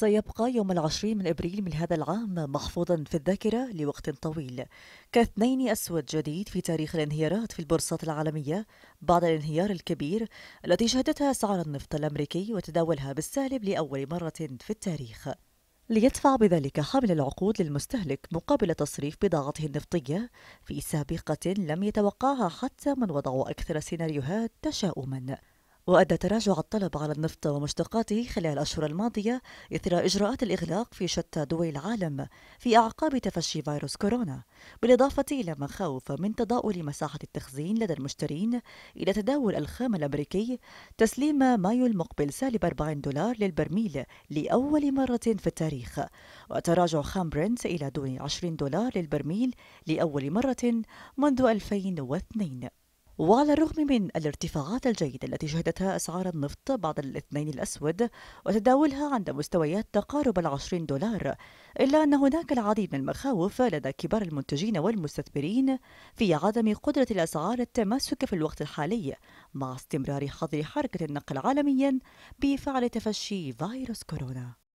سيبقى يوم العشرين من أبريل من هذا العام محفوظا في الذاكرة لوقت طويل كاثنين أسود جديد في تاريخ الانهيارات في البورصات العالمية بعد الانهيار الكبير التي شهدتها أسعار النفط الأمريكي وتداولها بالسالب لأول مرة في التاريخ ليدفع بذلك حامل العقود للمستهلك مقابل تصريف بضاعته النفطية في سابقة لم يتوقعها حتى من وضعوا أكثر سيناريوهات تشاؤما وأدى تراجع الطلب على النفط ومشتقاته خلال الأشهر الماضية إثر إجراءات الإغلاق في شتى دول العالم في أعقاب تفشي فيروس كورونا بالإضافة إلى مخاوف من تضاؤل مساحة التخزين لدى المشترين إلى تداول الخام الأمريكي تسليم مايو المقبل سالب 40 دولار للبرميل لأول مرة في التاريخ وتراجع خام برنت إلى دون 20 دولار للبرميل لأول مرة منذ 2002 وعلى الرغم من الارتفاعات الجيدة التي شهدتها أسعار النفط بعد الاثنين الأسود وتداولها عند مستويات تقارب العشرين دولار إلا أن هناك العديد من المخاوف لدى كبار المنتجين والمستثمرين في عدم قدرة الأسعار التماسك في الوقت الحالي مع استمرار حظر حركة النقل عالميا بفعل تفشي فيروس كورونا